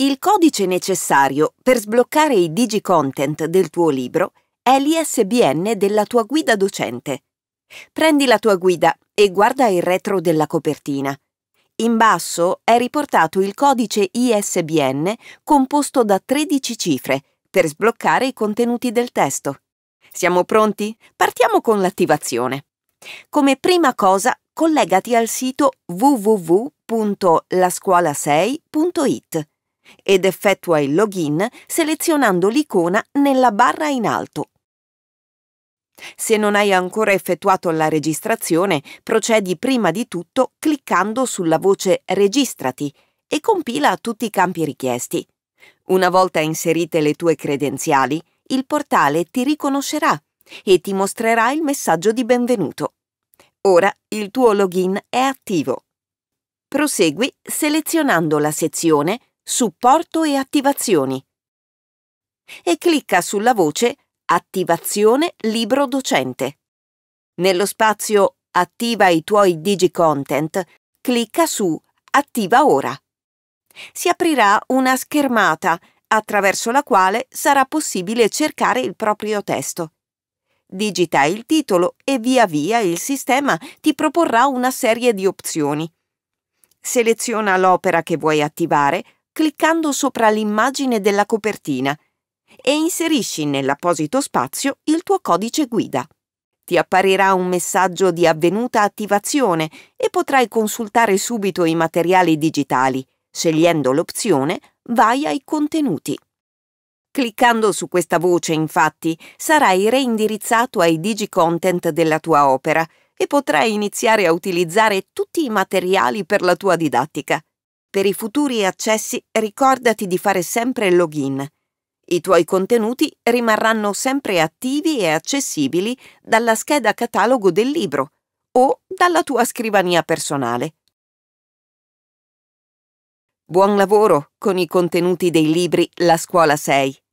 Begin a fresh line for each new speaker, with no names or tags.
Il codice necessario per sbloccare i DigiContent del tuo libro è l'ISBN della tua guida docente. Prendi la tua guida e guarda il retro della copertina. In basso è riportato il codice ISBN composto da 13 cifre per sbloccare i contenuti del testo. Siamo pronti? Partiamo con l'attivazione. Come prima cosa, collegati al sito www.lascuola6.it ed effettua il login selezionando l'icona nella barra in alto. Se non hai ancora effettuato la registrazione, procedi prima di tutto cliccando sulla voce Registrati e compila tutti i campi richiesti. Una volta inserite le tue credenziali, il portale ti riconoscerà e ti mostrerà il messaggio di benvenuto. Ora il tuo login è attivo. Prosegui selezionando la sezione Supporto e attivazioni e clicca sulla voce Attivazione libro docente. Nello spazio Attiva i tuoi DigiContent clicca su Attiva ora. Si aprirà una schermata attraverso la quale sarà possibile cercare il proprio testo. Digita il titolo e via via il sistema ti proporrà una serie di opzioni. Seleziona l'opera che vuoi attivare cliccando sopra l'immagine della copertina e inserisci nell'apposito spazio il tuo codice guida. Ti apparirà un messaggio di avvenuta attivazione e potrai consultare subito i materiali digitali, scegliendo l'opzione Vai ai contenuti. Cliccando su questa voce, infatti, sarai reindirizzato ai digi-content della tua opera e potrai iniziare a utilizzare tutti i materiali per la tua didattica. Per i futuri accessi ricordati di fare sempre login. I tuoi contenuti rimarranno sempre attivi e accessibili dalla scheda catalogo del libro o dalla tua scrivania personale. Buon lavoro con i contenuti dei libri La scuola 6.